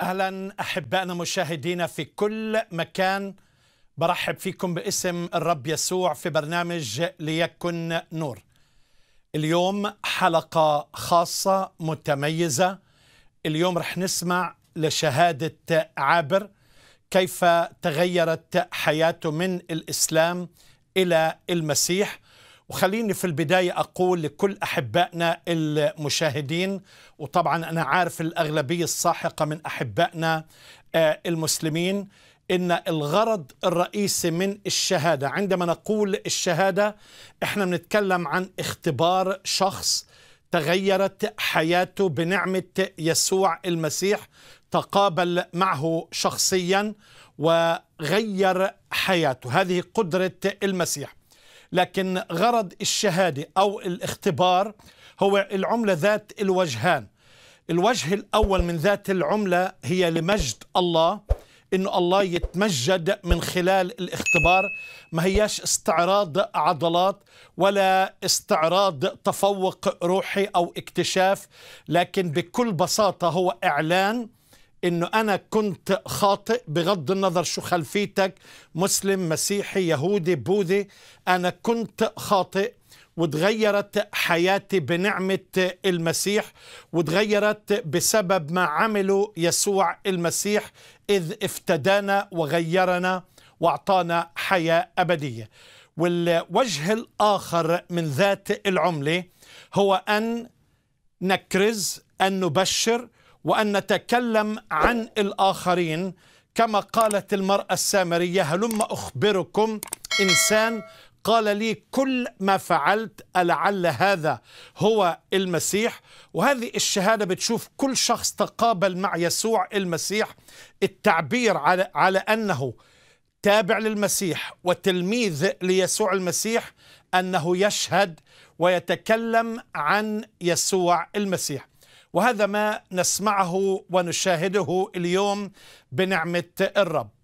اهلا احبائنا مشاهدينا في كل مكان برحب فيكم باسم الرب يسوع في برنامج ليكن نور. اليوم حلقه خاصه متميزه اليوم رح نسمع لشهاده عابر كيف تغيرت حياته من الاسلام الى المسيح وخليني في البداية أقول لكل أحبائنا المشاهدين وطبعا أنا عارف الأغلبية الساحقة من أحبائنا آه، المسلمين ان الغرض الرئيسي من الشهاده عندما نقول الشهاده احنا بنتكلم عن اختبار شخص تغيرت حياته بنعمه يسوع المسيح تقابل معه شخصيا وغير حياته هذه قدره المسيح لكن غرض الشهادة أو الاختبار هو العملة ذات الوجهان الوجه الأول من ذات العملة هي لمجد الله انه الله يتمجد من خلال الاختبار ما هياش استعراض عضلات ولا استعراض تفوق روحي او اكتشاف لكن بكل بساطه هو اعلان انه انا كنت خاطئ بغض النظر شو خلفيتك مسلم مسيحي يهودي بوذي انا كنت خاطئ وتغيرت حياتي بنعمة المسيح وتغيرت بسبب ما عمله يسوع المسيح إذ افتدانا وغيرنا وأعطانا حياة أبدية والوجه الآخر من ذات العملة هو أن نكرز أن نبشر وأن نتكلم عن الآخرين كما قالت المرأة السامرية هلم أخبركم إنسان قال لي كل ما فعلت لعل هذا هو المسيح وهذه الشهادة بتشوف كل شخص تقابل مع يسوع المسيح التعبير على, على أنه تابع للمسيح وتلميذ ليسوع المسيح أنه يشهد ويتكلم عن يسوع المسيح وهذا ما نسمعه ونشاهده اليوم بنعمة الرب